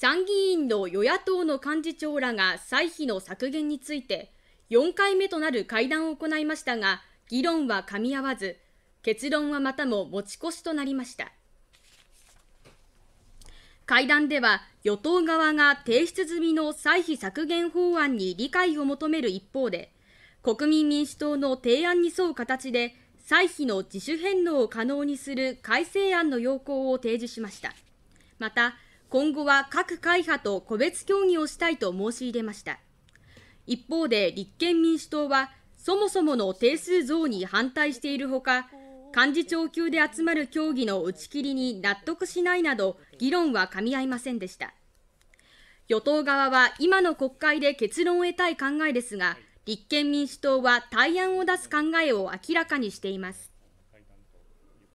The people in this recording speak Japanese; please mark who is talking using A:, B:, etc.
A: 参議院の与野党の幹事長らが歳費の削減について4回目となる会談を行いましたが議論はかみ合わず結論はまたも持ち越しとなりました会談では与党側が提出済みの歳費削減法案に理解を求める一方で国民民主党の提案に沿う形で歳費の自主返納を可能にする改正案の要項を提示しましたまた今後は各会派と個別協議をしたいと申し入れました一方で立憲民主党はそもそもの定数増に反対しているほか幹事長級で集まる協議の打ち切りに納得しないなど議論はかみ合いませんでした与党側は今の国会で結論を得たい考えですが立憲民主党は対案を出す考えを明らかにしています